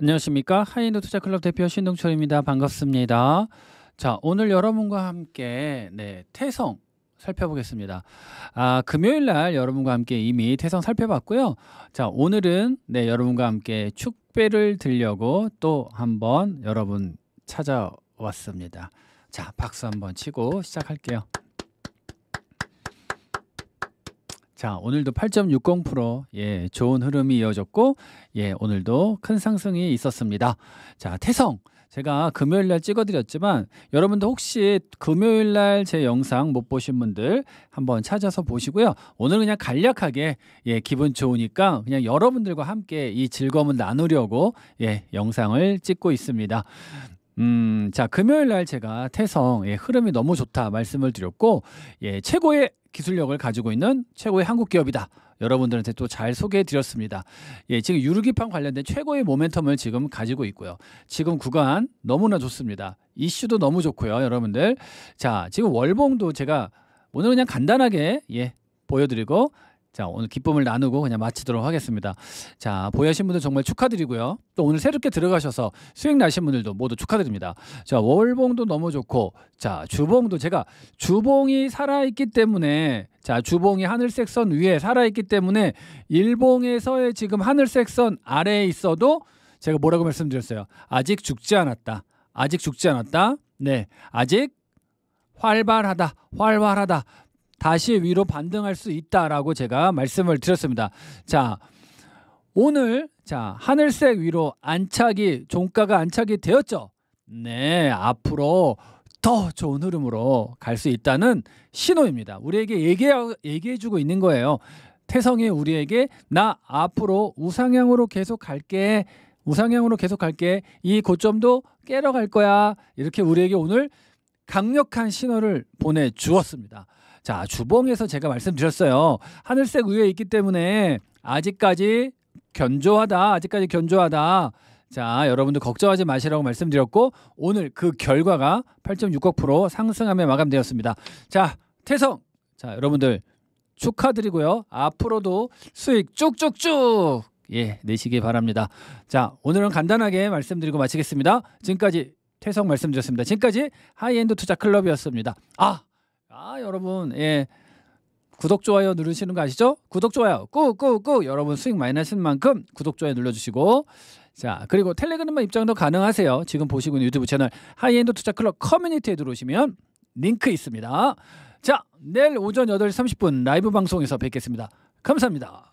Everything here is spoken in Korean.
안녕하십니까 하이엔드 투자클럽 대표 신동철입니다. 반갑습니다. 자 오늘 여러분과 함께 네 태성 살펴보겠습니다. 아, 금요일 날 여러분과 함께 이미 태성 살펴봤고요. 자, 오늘은 네, 여러분과 함께 축배를 들려고 또 한번 여러분 찾아왔습니다. 자, 박수 한번 치고 시작할게요. 자, 오늘도 8.60% 예, 좋은 흐름이 이어졌고 예, 오늘도 큰 상승이 있었습니다. 자, 태성 제가 금요일 날 찍어드렸지만 여러분도 혹시 금요일 날 제 영상 못 보신 분들 한번 찾아서 보시고요. 오늘 그냥 간략하게 예, 기분 좋으니까 그냥 여러분들과 함께 이 즐거움을 나누려고 예, 영상을 찍고 있습니다. 음, 자, 금요일 날 제가 태성 의 예, 흐름이 너무 좋다 말씀을 드렸고 예, 최고의 기술력을 가지고 있는 최고의 한국 기업이다. 여러분들한테 또 잘 소개해 드렸습니다. 예, 지금 유류기판 관련된 최고의 모멘텀을 지금 가지고 있고요. 지금 구간 너무나 좋습니다. 이슈도 너무 좋고요, 여러분들. 자, 지금 월봉도 제가 오늘 그냥 간단하게 예, 보여드리고 자 오늘 기쁨을 나누고 그냥 마치도록 하겠습니다. 자 보유하신 분들 정말 축하드리고요. 또 오늘 새롭게 들어가셔서 수익 나신 분들도 모두 축하드립니다. 자 월봉도 너무 좋고 자 주봉도 제가 주봉이 살아있기 때문에 자 주봉이 하늘색 선 위에 살아있기 때문에 일봉에서의 지금 하늘색 선 아래에 있어도 제가 뭐라고 말씀드렸어요. 아직 죽지 않았다. 아직 죽지 않았다. 네 아직 활발하다. 활발하다. 다시 위로 반등할 수 있다라고 제가 말씀을 드렸습니다. 자, 오늘 자, 하늘색 위로 안착이 종가가 안착이 되었죠. 네, 앞으로 더 좋은 흐름으로 갈 수 있다는 신호입니다. 우리에게 얘기 얘기해 주고 있는 거예요. 태성이 우리에게 나 앞으로 우상향으로 계속 갈게. 우상향으로 계속 갈게. 이 고점도 깨러 갈 거야. 이렇게 우리에게 오늘 강력한 신호를 보내 주었습니다. 자, 주봉에서 제가 말씀드렸어요. 하늘색 위에 있기 때문에 아직까지 견조하다. 아직까지 견조하다. 자, 여러분들 걱정하지 마시라고 말씀드렸고 오늘 그 결과가 8.66% 상승하며 마감되었습니다. 자, 태성. 자, 여러분들 축하드리고요. 앞으로도 수익 쭉쭉쭉 예, 내시기 바랍니다. 자, 오늘은 간단하게 말씀드리고 마치겠습니다. 지금까지 태성 말씀드렸습니다. 지금까지 하이엔드 투자 클럽이었습니다. 아, 아 여러분 예 구독 좋아요 누르시는 거 아시죠? 구독 좋아요 꾹 꾹 꾹 여러분 수익 많이 나시는 만큼 구독 좋아요 눌러주시고 자 그리고 텔레그램만 입장도 가능하세요. 지금 보시고 있는 유튜브 채널 하이엔드 투자 클럽 커뮤니티에 들어오시면 링크 있습니다. 자 내일 오전 8시 30분 라이브 방송에서 뵙겠습니다. 감사합니다.